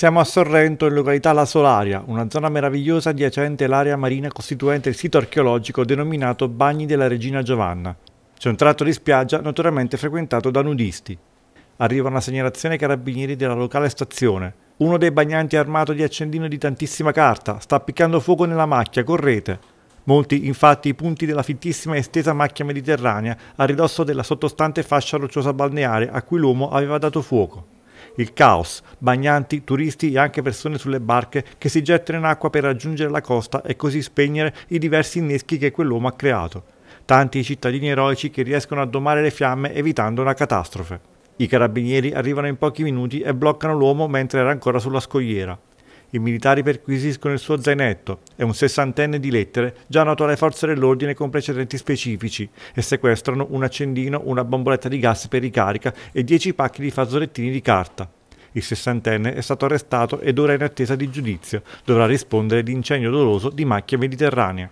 Siamo a Sorrento, in località La Solaria, una zona meravigliosa adiacente all'area marina costituente il sito archeologico denominato Bagni della Regina Giovanna. C'è un tratto di spiaggia notoriamente frequentato da nudisti. Arriva una segnalazione ai carabinieri della locale stazione. Uno dei bagnanti armato di accendino di tantissima carta, sta appiccando fuoco nella macchia, correte. Molti infatti i punti della fittissima e estesa macchia mediterranea a ridosso della sottostante fascia rocciosa balneare a cui l'uomo aveva dato fuoco. Il caos, bagnanti, turisti e anche persone sulle barche che si gettano in acqua per raggiungere la costa e così spegnere i diversi inneschi che quell'uomo ha creato. Tanti i cittadini eroici che riescono a domare le fiamme evitando una catastrofe. I carabinieri arrivano in pochi minuti e bloccano l'uomo mentre era ancora sulla scogliera. I militari perquisiscono il suo zainetto. È un sessantenne di lettere, già noto alle forze dell'ordine con precedenti specifici, e sequestrano un accendino, una bomboletta di gas per ricarica e dieci pacchi di fazzolettini di carta. Il sessantenne è stato arrestato ed ora è in attesa di giudizio. Dovrà rispondere di incendio doloso di macchia mediterranea.